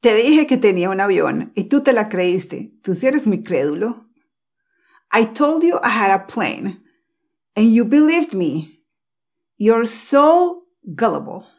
Te dije que tenía un avión y tú te la creíste. Tú sí eres muy crédulo. I told you I had a plane and you believed me. You're so gullible.